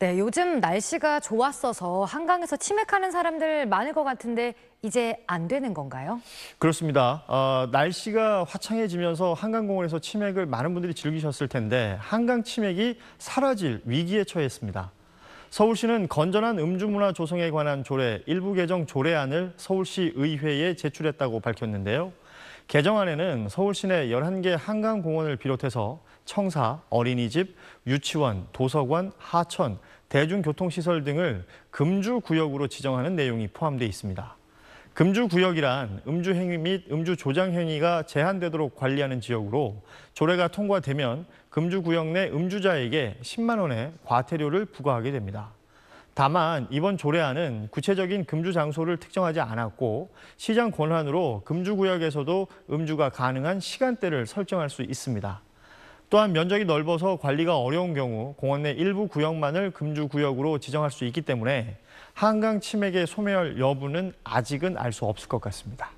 네, 요즘 날씨가 좋았어서 한강에서 치맥하는 사람들 많을 것 같은데 이제 안 되는 건가요? 그렇습니다. 어, 날씨가 화창해지면서 한강공원에서 치맥을 많은 분들이 즐기셨을 텐데 한강 치맥이 사라질 위기에 처했습니다. 서울시는 건전한 음주문화 조성에 관한 조례 일부 개정 조례안을 서울시 의회에 제출했다고 밝혔는데요. 개정안에는 서울시내 11개 한강공원을 비롯해서 청사, 어린이집, 유치원, 도서관, 하천, 대중교통시설 등을 금주구역으로 지정하는 내용이 포함되어 있습니다. 금주구역이란 음주행위 및 음주조장행위가 제한되도록 관리하는 지역으로 조례가 통과되면 금주구역 내 음주자에게 10만 원의 과태료를 부과하게 됩니다. 다만 이번 조례안은 구체적인 금주 장소를 특정하지 않았고 시장 권한으로 금주구역에서도 음주가 가능한 시간대를 설정할 수 있습니다. 또한 면적이 넓어서 관리가 어려운 경우 공원 내 일부 구역만을 금주구역으로 지정할 수 있기 때문에 한강 침맥의 소멸 여부는 아직은 알 수 없을 것 같습니다.